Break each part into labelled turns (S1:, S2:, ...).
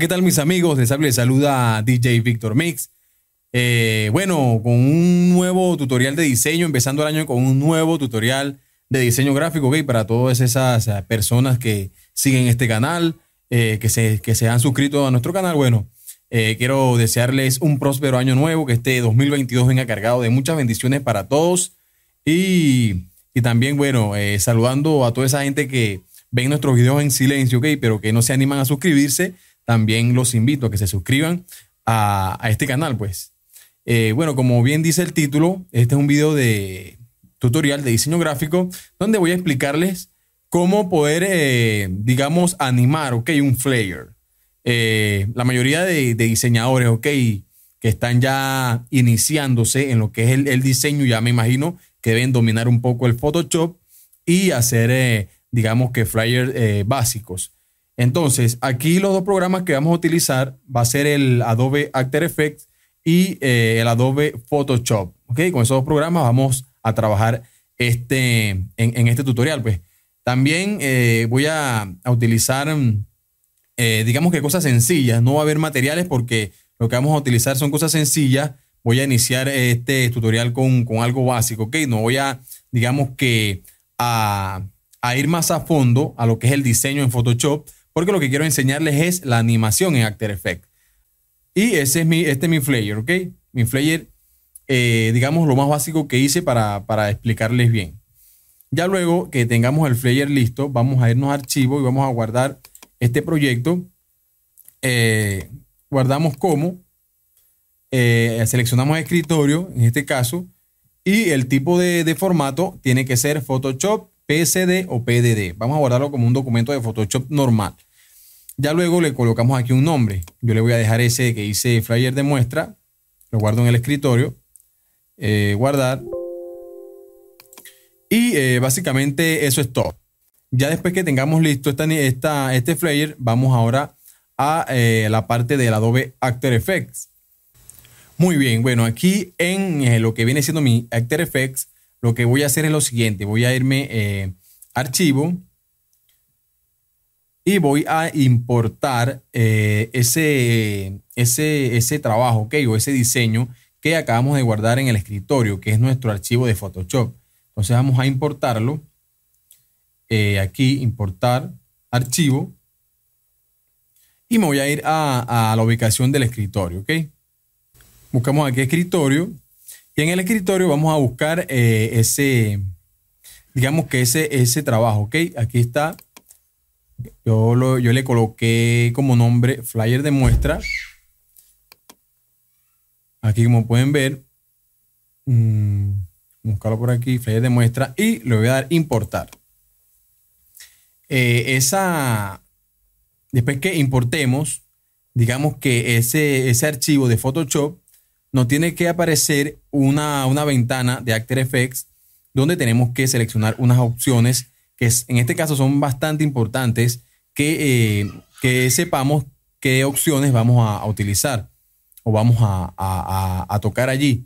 S1: ¿qué tal mis amigos? Les, saluda DJ Víctor Mix. Eh, bueno, con un nuevo tutorial de diseño, empezando el año con un nuevo tutorial de diseño gráfico, ¿ok? Para todas esas eh, personas que siguen este canal, eh, que, se, que se han suscrito a nuestro canal, bueno, quiero desearles un próspero año nuevo, que este 2022 venga cargado de muchas bendiciones para todos. Y, también, bueno, saludando a toda esa gente que ven nuestros videos en silencio, ¿ok? Pero que no se animan a suscribirse también los invito a que se suscriban a, este canal, pues. Eh, bueno, como bien dice el título, este es un video de tutorial de diseño gráfico donde voy a explicarles cómo poder, eh, digamos, animar, ok, un flyer. Eh, la mayoría de, diseñadores, ok, que están ya iniciándose en lo que es el, el, diseño, ya me imagino que deben dominar un poco el Photoshop y hacer, digamos, que flyers básicos. Entonces, aquí los dos programas que vamos a utilizar va a ser el Adobe After Effects y eh, el Adobe Photoshop. ¿ok? Con esos dos programas vamos a trabajar este, en, este tutorial. Pues. También eh, voy a, utilizar, eh, digamos que cosas sencillas. No va a haber materiales porque lo que vamos a utilizar son cosas sencillas. Voy a iniciar este tutorial con, algo básico. ¿ok? No voy a, digamos que, a, a ir más a fondo a lo que es el diseño en Photoshop porque lo que quiero enseñarles es la animación en After Effects. Y ese es mi, este es mi flayer, ¿ok? Mi flayer, eh, digamos, lo más básico que hice para, explicarles bien. Ya luego que tengamos el flayer listo, vamos a irnos a archivo y vamos a guardar este proyecto. Eh, guardamos como, eh, seleccionamos escritorio, en este caso, y el tipo de, formato tiene que ser Photoshop PSD o PDD. Vamos a guardarlo como un documento de Photoshop normal. Ya luego le colocamos aquí un nombre. Yo le voy a dejar ese que dice flyer de muestra. Lo guardo en el escritorio. Eh, guardar. Y eh, básicamente eso es todo. Ya después que tengamos listo esta, este flyer, vamos ahora a eh, la parte del Adobe After Effects. Muy bien, bueno, aquí en lo que viene siendo mi After Effects, lo que voy a hacer es lo siguiente. Voy a irme a eh, archivo y voy a importar eh, ese, ese, trabajo, ¿ok? O ese diseño que acabamos de guardar en el escritorio, que es nuestro archivo de Photoshop. Entonces vamos a importarlo. Eh, aquí, importar archivo. Y me voy a ir a, a la ubicación del escritorio, ¿ok? Buscamos aquí escritorio y en el escritorio vamos a buscar eh, ese, digamos que ese, ese trabajo, ¿ok? Aquí está. Yo, yo le coloqué como nombre flyer de muestra. Aquí como pueden ver, mm, buscarlo por aquí, flyer de muestra y le voy a dar importar. Eh, esa, después que importemos, digamos que ese, ese archivo de Photoshop nos tiene que aparecer una, ventana de After Effects donde tenemos que seleccionar unas opciones que en este caso son bastante importantes que, eh, que sepamos qué opciones vamos a, utilizar o vamos a, tocar allí.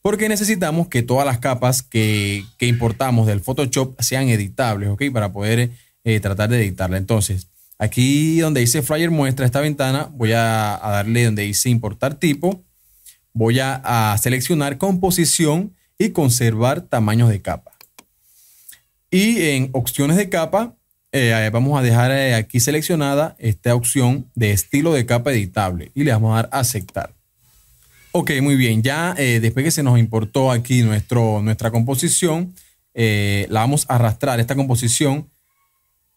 S1: Porque necesitamos que todas las capas que, importamos del Photoshop sean editables, Para poder eh, tratar de editarla. Entonces, aquí donde dice Flyer muestra esta ventana, voy a, darle donde dice importar tipo Voy a, seleccionar composición y conservar tamaños de capa. Y en opciones de capa, eh, vamos a dejar eh, aquí seleccionada esta opción de estilo de capa editable y le vamos a dar a aceptar. Ok, muy bien. Ya eh, después que se nos importó aquí nuestro, nuestra composición, la vamos a arrastrar, esta composición.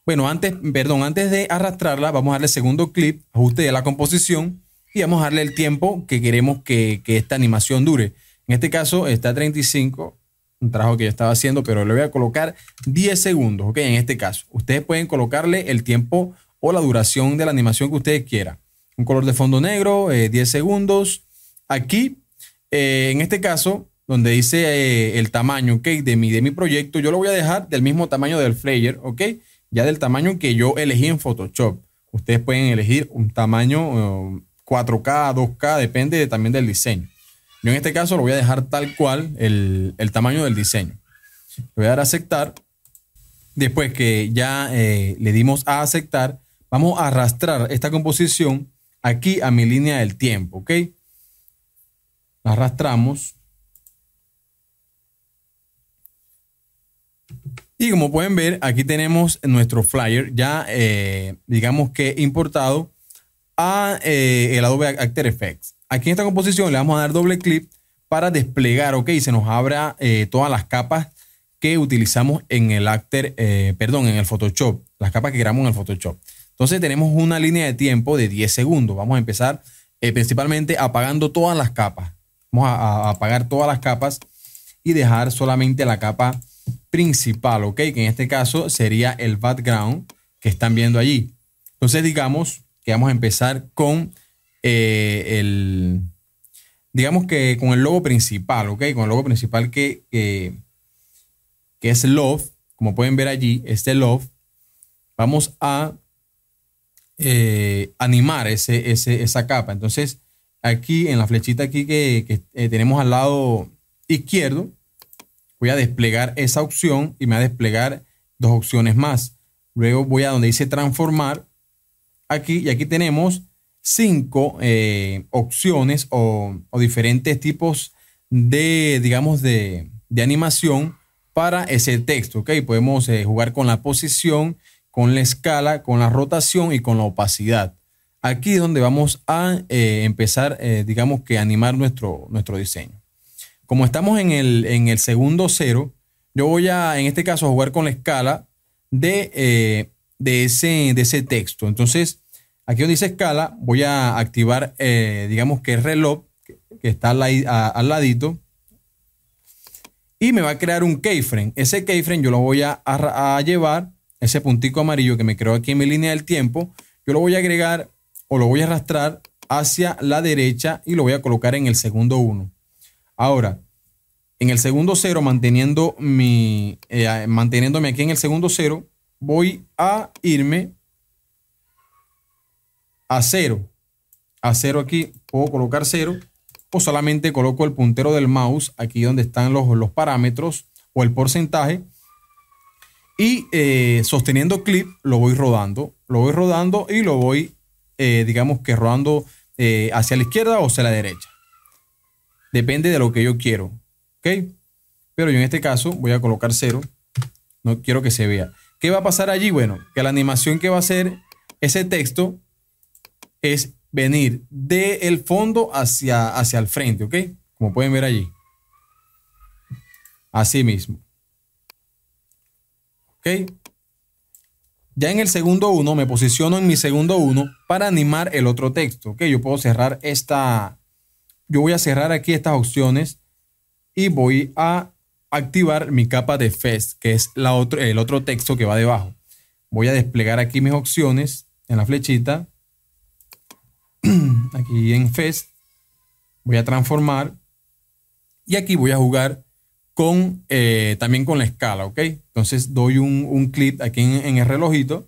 S1: Bueno, antes, perdón, antes de arrastrarla, vamos a darle segundo clip. ajuste de la composición y vamos a darle el tiempo que queremos que, esta animación dure. En este caso está 35, un trabajo que yo estaba haciendo, pero le voy a colocar 10 segundos, ¿ok? En este caso, ustedes pueden colocarle el tiempo o la duración de la animación que ustedes quieran. Un color de fondo negro, 10 eh, segundos. Aquí, eh, en este caso, donde dice eh, el tamaño, ¿ok? De mi, de mi proyecto, yo lo voy a dejar del mismo tamaño del Flayer, ¿ok? Ya del tamaño que yo elegí en Photoshop. Ustedes pueden elegir un tamaño 4K, 2K, depende también del diseño. Yo en este caso lo voy a dejar tal cual el, tamaño del diseño. voy a dar a aceptar. Después que ya eh, le dimos a aceptar, vamos a arrastrar esta composición aquí a mi línea del tiempo, ¿ok? La arrastramos. Y como pueden ver, aquí tenemos nuestro flyer ya, eh, digamos que importado a eh, el Adobe After Effects. Aquí en esta composición le vamos a dar doble clic para desplegar, ok, se nos abra eh, todas las capas que utilizamos en el After, eh, perdón, en el Photoshop, las capas que creamos en el Photoshop. Entonces tenemos una línea de tiempo de 10 segundos. Vamos a empezar principalmente apagando todas las capas. Vamos a, apagar todas las capas y dejar solamente la capa principal, ok, que en este caso sería el background que están viendo allí. Entonces digamos que vamos a empezar con eh, el, digamos que con el logo principal, ¿ok? Con el logo principal que, es Love, como pueden ver allí, este Love, vamos a eh, animar esa capa. Entonces, aquí en la flechita aquí que, eh, tenemos al lado izquierdo, voy a desplegar esa opción y me va a desplegar dos opciones más. Luego voy a donde dice transformar aquí y aquí tenemos cinco eh, opciones o, diferentes tipos de, digamos, de, animación para ese texto. ¿ok? Podemos eh, jugar con la posición, con la escala, con la rotación y con la opacidad. Aquí es donde vamos a eh, empezar, digamos, que animar nuestro, nuestro diseño. Como estamos en el, en el segundo cero, yo voy a, en este caso, jugar con la escala de de ese, de ese texto. Entonces, aquí donde dice escala, voy a activar, eh, digamos que el reloj que, está al, ladito y me va a crear un keyframe. Ese keyframe yo lo voy a, llevar, ese puntico amarillo que me creó aquí en mi línea del tiempo, yo lo voy a agregar o lo voy a arrastrar hacia la derecha y lo voy a colocar en el segundo 1. Ahora, en el segundo cero manteniendo mi, eh, manteniéndome aquí en el segundo cero voy a irme a cero A cero aquí puedo colocar cero o solamente coloco el puntero del mouse aquí donde están los, parámetros o el porcentaje y eh, sosteniendo clip lo voy rodando, lo voy rodando y lo voy, eh, digamos que rodando eh, hacia la izquierda o hacia la derecha. Depende de lo que yo quiero, ¿ok? Pero yo en este caso voy a colocar cero no quiero que se vea. ¿Qué va a pasar allí? Bueno, que la animación que va a hacer ese texto es venir del fondo hacia, hacia el frente, ¿ok? Como pueden ver allí. Así mismo. ¿Ok? Ya en el segundo uno, me posiciono en mi segundo uno para animar el otro texto. ¿ok? Yo puedo cerrar esta. Yo voy a cerrar aquí estas opciones y voy a activar mi capa de Fest, que es la el otro texto que va debajo. Voy a desplegar aquí mis opciones en la flechita. Aquí en Fest voy a transformar y aquí voy a jugar con eh, también con la escala, ¿ok? Entonces doy un, clic aquí en, en, el relojito,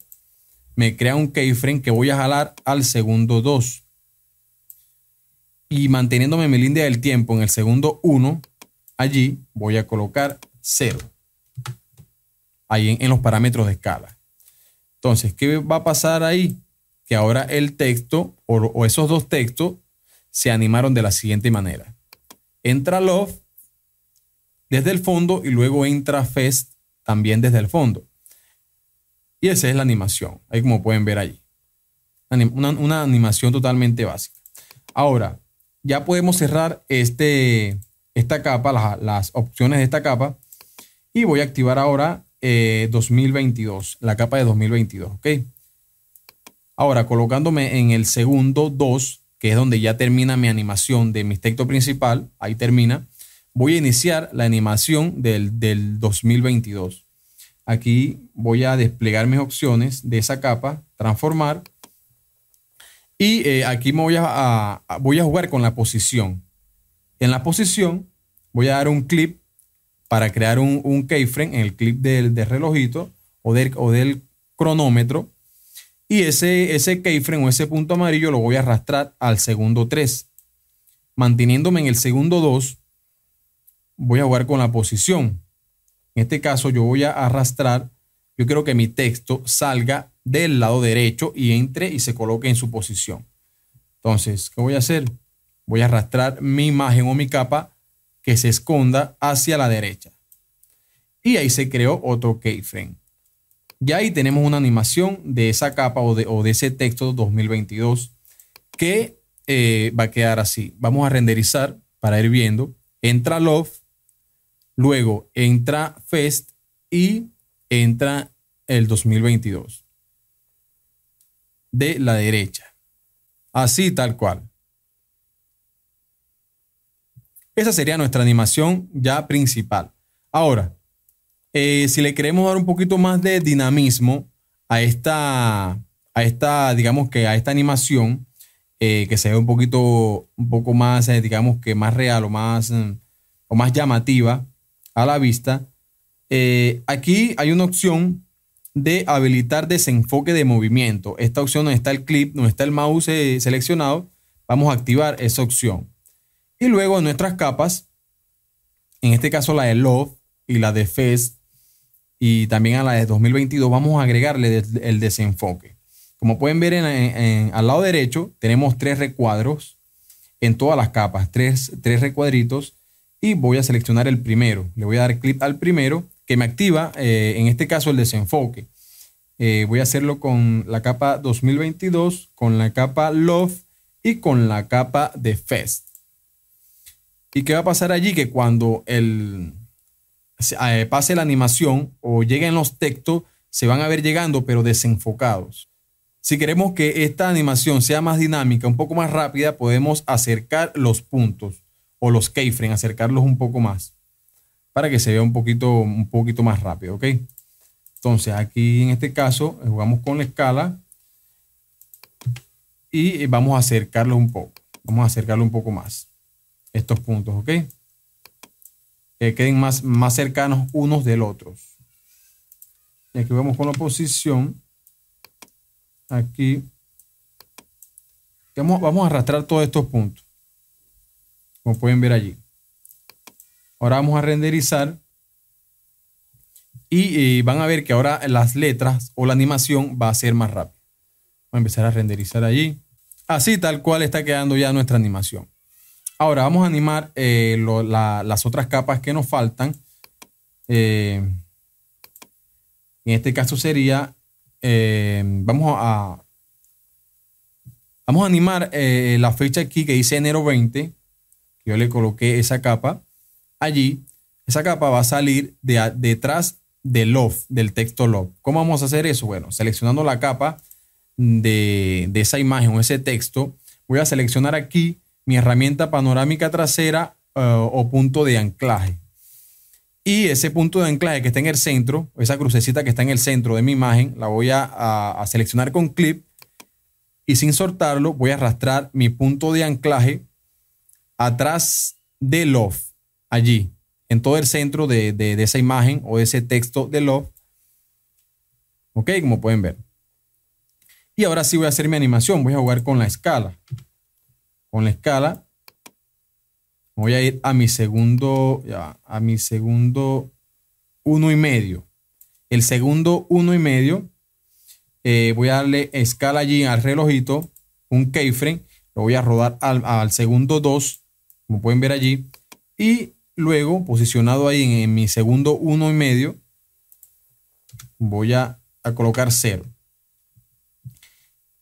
S1: me crea un keyframe que voy a jalar al segundo 2. Y manteniéndome en mi línea del tiempo en el segundo 1, Allí voy a colocar 0. Ahí en, los parámetros de escala. Entonces, ¿qué va a pasar ahí? Que ahora el texto o, esos dos textos se animaron de la siguiente manera. Entra Love desde el fondo y luego entra Fest también desde el fondo. Y esa es la animación, ahí como pueden ver allí. una, animación totalmente básica. Ahora, ya podemos cerrar este, esta capa, las, opciones de esta capa. Y voy a activar ahora 2022, eh, la capa de 2022, ¿ok? Ahora, colocándome en el segundo 2, que es donde ya termina mi animación de mi texto principal, ahí termina, voy a iniciar la animación del, 2022. Aquí voy a desplegar mis opciones de esa capa, transformar, y eh, aquí me voy voy a jugar con la posición. En la posición voy a dar un clip para crear un, keyframe en el clip del, relojito o del, cronómetro. Y ese, ese keyframe o ese punto amarillo lo voy a arrastrar al segundo 3. Manteniéndome en el segundo 2, voy a jugar con la posición. En este caso yo voy a arrastrar, yo quiero que mi texto salga del lado derecho y entre y se coloque en su posición. Entonces, ¿qué voy a hacer? voy a arrastrar mi imagen o mi capa que se esconda hacia la derecha. Y ahí se creó otro keyframe. Y ahí tenemos una animación de esa capa o de, ese texto 2022 que eh, va a quedar así. Vamos a renderizar para ir viendo. Entra Love, luego entra Fest y entra el 2022 de la derecha. Así tal cual. Esa sería nuestra animación ya principal. Ahora, eh, si le queremos dar un poquito más de dinamismo a esta, a esta digamos que a esta animación, eh, que se un poquito, un poco más, eh, digamos que más real o más, mm, o más llamativa a la vista, aquí hay una opción de habilitar desenfoque de movimiento. Esta opción donde está el clip, no está el mouse seleccionado. Vamos a activar esa opción. Y luego en nuestras capas, en este caso la de Love y la de Fest y también a la de 2022, vamos a agregarle el desenfoque. Como pueden ver al lado derecho, tenemos tres recuadros en todas las capas, tres, recuadritos y voy a seleccionar el primero. Le voy a dar clic al primero que me activa, eh, en este caso, el desenfoque. Eh, voy a hacerlo con la capa 2022, con la capa Love y con la capa de Fest. ¿Y qué va a pasar allí? Que cuando eh, pase la animación o lleguen los textos, se van a ver llegando, pero desenfocados. Si queremos que esta animación sea más dinámica, un poco más rápida, podemos acercar los puntos o los keyframes, acercarlos un poco más para que se vea un poquito, un poquito más rápido, ¿ok? Entonces aquí en este caso jugamos con la escala y eh, vamos a acercarlo un poco, vamos a acercarlo un poco más estos puntos, ¿ok? Que queden más, más cercanos unos del otro. Y aquí vamos con la posición. Aquí. Vamos, a arrastrar todos estos puntos. Como pueden ver allí. Ahora vamos a renderizar. Y eh, van a ver que ahora las letras o la animación va a ser más rápida. Voy a empezar a renderizar allí. Así tal cual está quedando ya nuestra animación. Ahora vamos a animar eh, las otras capas que nos faltan. Eh, en este caso sería, eh, vamos a, vamos a animar la fecha aquí que dice enero 20, yo le coloqué esa capa. Allí, esa capa va a salir de, detrás del off, del texto log. ¿Cómo vamos a hacer eso? Bueno, seleccionando la capa de, de esa imagen o ese texto, voy a seleccionar aquí mi herramienta panorámica trasera eh, o punto de anclaje. Y ese punto de anclaje que está en el centro, esa crucecita que está en el centro de mi imagen, la voy a, seleccionar con clip y sin soltarlo voy a arrastrar mi punto de anclaje atrás de Love, allí, en todo el centro de, de, esa imagen o ese texto de Love. Ok, como pueden ver. Y ahora sí voy a hacer mi animación, voy a jugar con la escala con la escala. Voy a ir a mi segundo, a mi segundo uno y medio. El segundo uno y medio, eh, voy a darle escala allí al relojito, un keyframe, lo voy a rodar al, segundo 2, como pueden ver allí, y luego posicionado ahí en, mi segundo uno y medio, voy a, a colocar 0.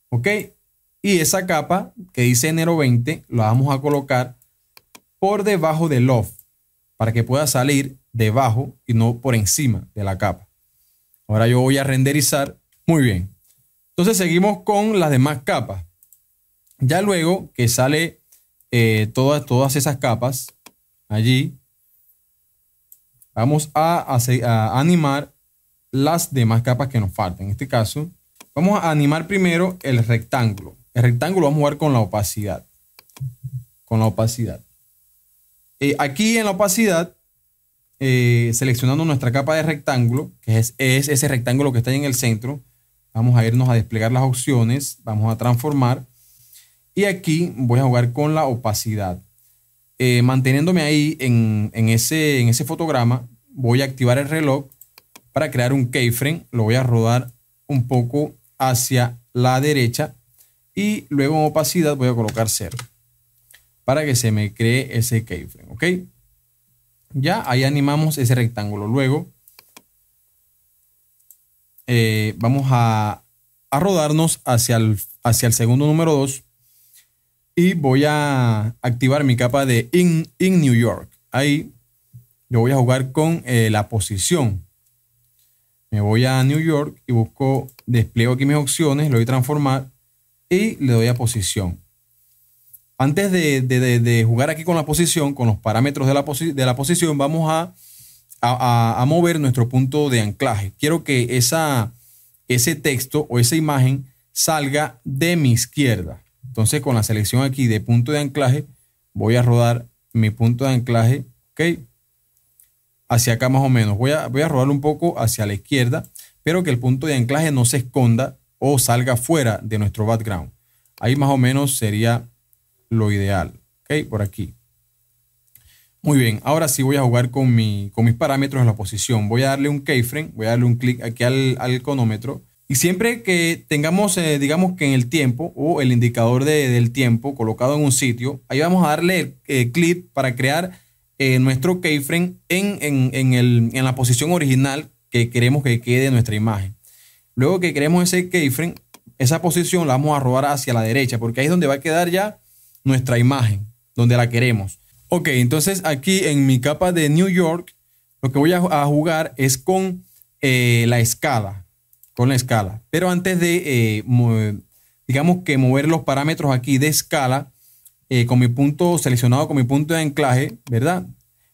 S1: Ok, y esa capa que dice enero 20 la vamos a colocar por debajo del off para que pueda salir debajo y no por encima de la capa. Ahora yo voy a renderizar. Muy bien. Entonces seguimos con las demás capas. Ya luego que sale eh, todas, todas esas capas allí, vamos a, a, animar las demás capas que nos faltan. En este caso, vamos a animar primero el rectángulo. El rectángulo vamos a jugar con la opacidad. Con la opacidad. y eh, aquí en la opacidad, eh, seleccionando nuestra capa de rectángulo, que es, ese rectángulo que está ahí en el centro, vamos a irnos a desplegar las opciones, vamos a transformar. Y aquí voy a jugar con la opacidad. Eh, manteniéndome ahí en, ese, en ese fotograma, voy a activar el reloj para crear un keyframe. Lo voy a rodar un poco hacia la derecha y luego en opacidad voy a colocar 0 para que se me cree ese keyframe, ¿ok? Ya, ahí animamos ese rectángulo. Luego eh, vamos a, rodarnos hacia el, hacia el segundo número 2 y voy a activar mi capa de in, in New York. Ahí yo voy a jugar con eh, la posición. Me voy a New York y busco, despliego aquí mis opciones, Lo voy a transformar le doy a posición. Antes de, jugar aquí con la posición, con los parámetros de la, la posición, vamos a, mover nuestro punto de anclaje. Quiero que esa, ese texto o esa imagen salga de mi izquierda. Entonces con la selección aquí de punto de anclaje, voy a rodar mi punto de anclaje, ¿ok? Hacia acá más o menos. Voy a, voy a rodarlo un poco hacia la izquierda, pero que el punto de anclaje no se esconda o salga fuera de nuestro background. Ahí más o menos sería lo ideal. ¿Ok? Por aquí. Muy bien, ahora sí voy a jugar con, mi, con mis parámetros en la posición. Voy a darle un keyframe, voy a darle un clic aquí al, al, Y siempre que tengamos, eh, digamos que en el tiempo o el indicador del tiempo colocado en un sitio, ahí vamos a darle eh, clic para crear eh, nuestro keyframe en, en la posición original que queremos que quede nuestra imagen. Luego que queremos ese keyframe, esa posición la vamos a robar hacia la derecha, porque ahí es donde va a quedar ya nuestra imagen, donde la queremos. Ok, entonces aquí en mi capa de New York, lo que voy a, jugar es con eh, la escala, con la escala. Pero antes de, eh, digamos que mover los parámetros aquí de escala, eh, con mi punto seleccionado, con mi punto de anclaje, ¿verdad?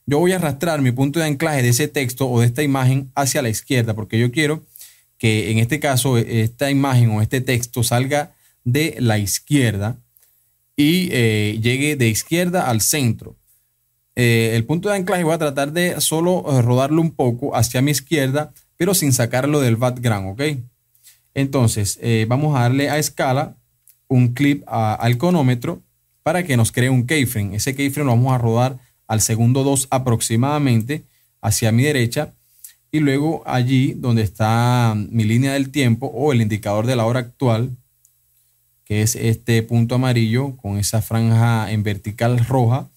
S1: Yo voy a arrastrar mi punto de anclaje de ese texto o de esta imagen hacia la izquierda, porque yo quiero que en este caso e, esta imagen o este texto salga de la izquierda y eh, llegue de izquierda al centro. Eh, el punto de anclaje voy a tratar de solo eh, rodarlo un poco hacia mi izquierda, pero sin sacarlo del background, ¿ok? Entonces, vamos a darle a escala un clip al conómetro para que nos cree un keyframe. Ese keyframe lo vamos a rodar al segundo 2 aproximadamente hacia mi derecha y luego allí donde está mm, mi línea del tiempo o el indicador de la hora actual, que es este punto amarillo con esa franja en vertical roja,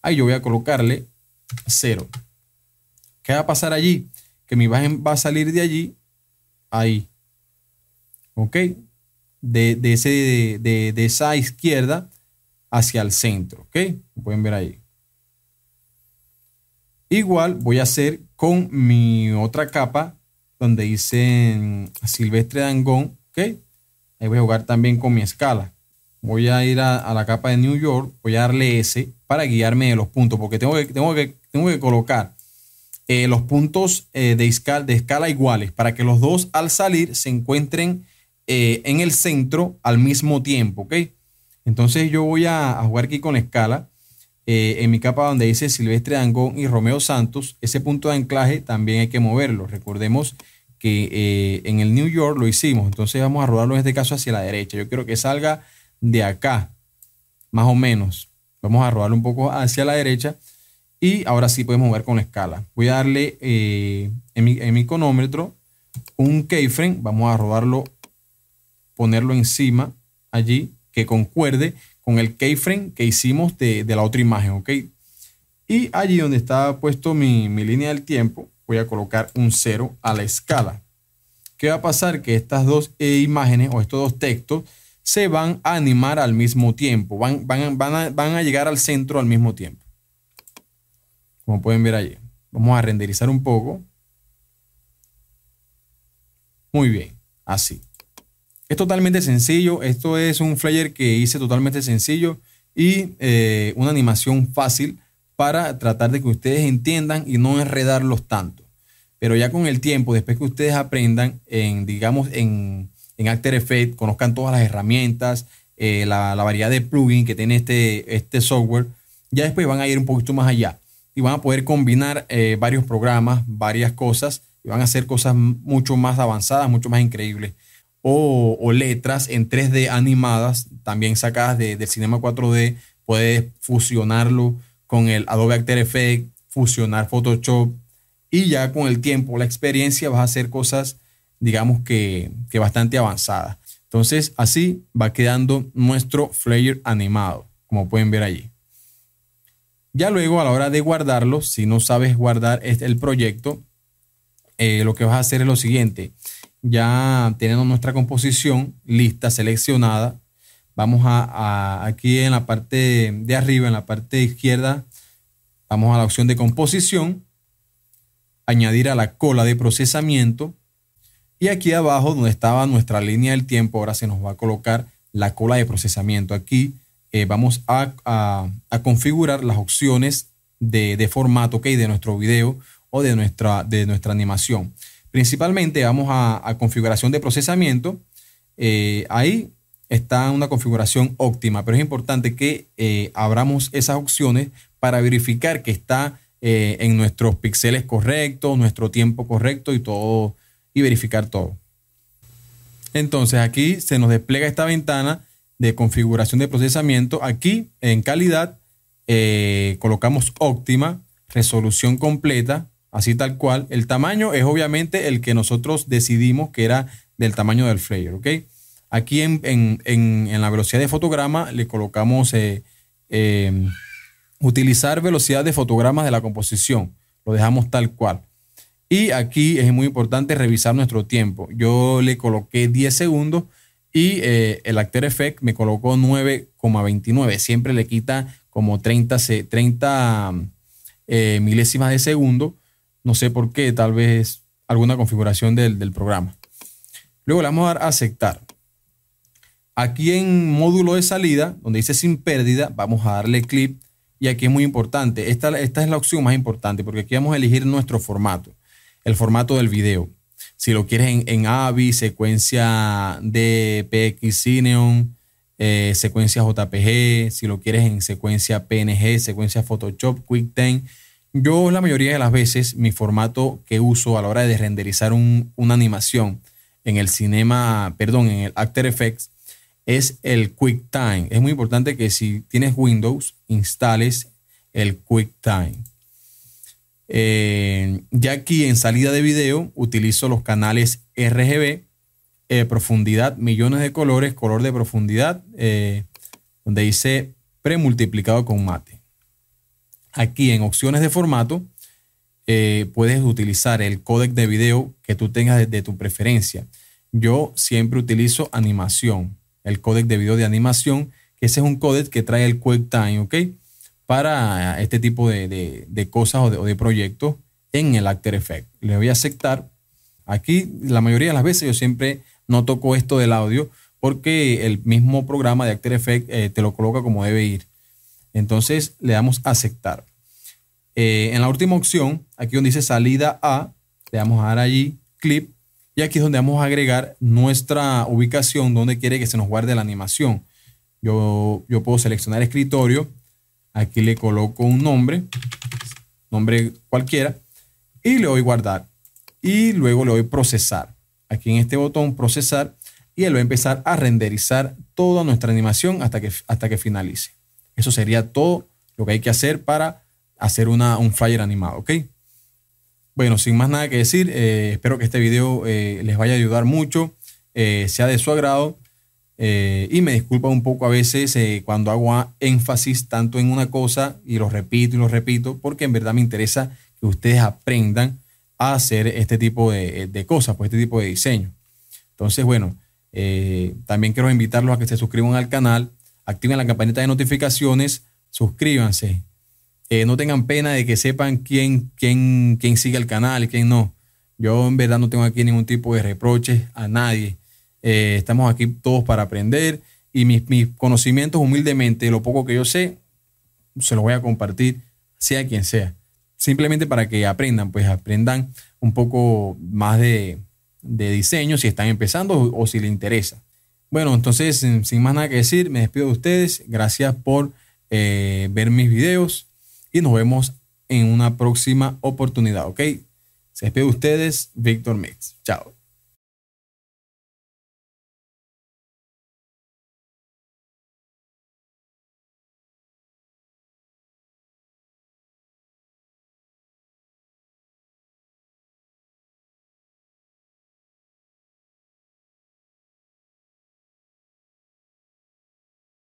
S1: ahí yo voy a colocarle 0. ¿Qué va a pasar allí? Que mi imagen va a salir de allí, ahí. ¿Ok? De, ese, de, de esa izquierda hacia el centro. ¿Ok? pueden ver ahí. Igual voy a hacer con mi otra capa donde dice mm, Silvestre Dangón, okay, Ahí voy a jugar también con mi escala. Voy a ir a, la capa de New York, voy a darle S para guiarme de los puntos, porque tengo que, tengo que, tengo que colocar eh, los puntos eh, de, escala, iguales para que los dos al salir se encuentren eh, en el centro al mismo tiempo, Entonces yo voy a, jugar aquí con escala eh, en mi capa donde dice Silvestre Dangón y Romeo Santos, ese punto de anclaje también hay que moverlo. Recordemos que eh, en el New York lo hicimos, entonces vamos a rodarlo en este caso hacia la derecha. Yo quiero que salga de acá, más o menos. Vamos a rodarlo un poco hacia la derecha y ahora sí podemos mover con escala. Voy a darle eh, en, mi, en mi conómetro un keyframe, vamos a rodarlo, ponerlo encima allí, que concuerde con el keyframe que hicimos de, la otra imagen, ¿ok? Y allí donde está puesto mi, línea del tiempo, voy a colocar un cero a la escala. ¿Qué va a pasar? Que estas dos eh, imágenes o estos dos textos se van a animar al mismo tiempo, van, van, van, van a llegar al centro al mismo tiempo. Como pueden ver allí. Vamos a renderizar un poco. Muy bien, así. Es totalmente sencillo. Esto es un flyer que hice totalmente sencillo y eh, una animación fácil para tratar de que ustedes entiendan y no enredarlos tanto. Pero ya con el tiempo, después que ustedes aprendan en, digamos, en, en After Effects, conozcan todas las herramientas, eh, la, variedad de plugins que tiene este, este software, ya después van a ir un poquito más allá y van a poder combinar eh, varios programas, varias cosas y van a hacer cosas mucho más avanzadas, mucho más increíbles o, letras en 3D animadas, también sacadas de, del cinema 4D. Puedes fusionarlo con el Adobe After Effect, fusionar Photoshop y ya con el tiempo, la experiencia, vas a hacer cosas, digamos que, bastante avanzadas. Entonces, así va quedando nuestro flyer animado, como pueden ver allí. Ya luego, a la hora de guardarlo, si no sabes guardar este, el proyecto, eh, lo que vas a hacer es lo siguiente ya tenemos nuestra composición lista, seleccionada. Vamos a, aquí en la parte de arriba, en la parte izquierda, vamos a la opción de composición, añadir a la cola de procesamiento y aquí abajo donde estaba nuestra línea del tiempo, ahora se nos va a colocar la cola de procesamiento. Aquí eh, vamos a, configurar las opciones de, formato okay, de nuestro video o de nuestra, de nuestra animación. Principalmente vamos a, configuración de procesamiento. Eh, ahí está una configuración óptima, pero es importante que eh, abramos esas opciones para verificar que está eh, en nuestros píxeles correctos, nuestro tiempo correcto y todo, y verificar todo. Entonces aquí se nos despliega esta ventana de configuración de procesamiento. Aquí en calidad colocamos óptima, resolución completa, así tal cual. El tamaño es obviamente el que nosotros decidimos que era del tamaño del flare, Aquí en, la velocidad de fotograma le colocamos eh, em, utilizar velocidad de fotogramas de la composición. Lo dejamos tal cual. Y aquí es muy importante revisar nuestro tiempo. Yo le coloqué 10 segundos y eh, el Actor Effect me colocó 9,29. Siempre le quita como 30, 30 eh, milésimas de segundo no sé por qué, tal vez alguna configuración del, programa. Luego le vamos a dar a aceptar. Aquí en módulo de salida, donde dice sin pérdida, vamos a darle clic. Y aquí es muy importante. Esta, es la opción más importante porque aquí vamos a elegir nuestro formato, el formato del video. Si lo quieres en, AVI, secuencia DPX Cineon, eh, secuencia JPG, si lo quieres en secuencia PNG, secuencia Photoshop, QuickTime yo la mayoría de las veces mi formato que uso a la hora de renderizar una animación en el cinema, perdón, en el After Effects, es el QuickTime. Es muy importante que si tienes Windows, instales el QuickTime. Eh, ya aquí en salida de video utilizo los canales RGB, eh, profundidad, millones de colores, color de profundidad, eh, donde dice premultiplicado con mate. Aquí en opciones de formato eh, puedes utilizar el códec de video que tú tengas de, tu preferencia. Yo siempre utilizo animación, el códec de video de animación, que ese es un códec que trae el QuickTime, ¿ok? Para este tipo de, cosas o de, proyectos en el After Effects. Le voy a aceptar. Aquí la mayoría de las veces yo siempre no toco esto del audio porque el mismo programa de After Effects eh, te lo coloca como debe ir. Entonces le damos aceptar. Eh, en la última opción, aquí donde dice salida A, le damos a dar allí clip y aquí es donde vamos a agregar nuestra ubicación donde quiere que se nos guarde la animación. Yo, yo puedo seleccionar escritorio, aquí le coloco un nombre, nombre cualquiera, y le doy guardar. Y luego le doy procesar. Aquí en este botón procesar y él va a empezar a renderizar toda nuestra animación hasta que, hasta que finalice. Eso sería todo lo que hay que hacer para hacer un flyer animado, ¿ok? Bueno, sin más nada que decir, eh, espero que este video eh, les vaya a ayudar mucho, eh, sea de su agrado. y me disculpa un poco a veces cuando hago énfasis tanto en una cosa y lo repito y lo repito, porque en verdad me interesa que ustedes aprendan a hacer este tipo de, de cosas, pues este tipo de diseño. Entonces, bueno, también quiero invitarlos a que se suscriban al canal, activen la campanita de notificaciones, suscríbanse. Eh, no tengan pena de que sepan quién, quién, sigue el canal y quién no. Yo en verdad no tengo aquí ningún tipo de reproches a nadie. Eh, estamos aquí todos para aprender y mis, mis conocimientos humildemente, lo poco que yo sé, se los voy a compartir, sea quien sea. Simplemente para que aprendan, pues aprendan un poco más de, diseño si están empezando o si les interesa. Bueno, entonces, sin más nada que decir, me despido de ustedes. Gracias por eh, ver mis videos y nos vemos en una próxima oportunidad, ¿ok? Se despide de ustedes, Víctor Mix. Chao.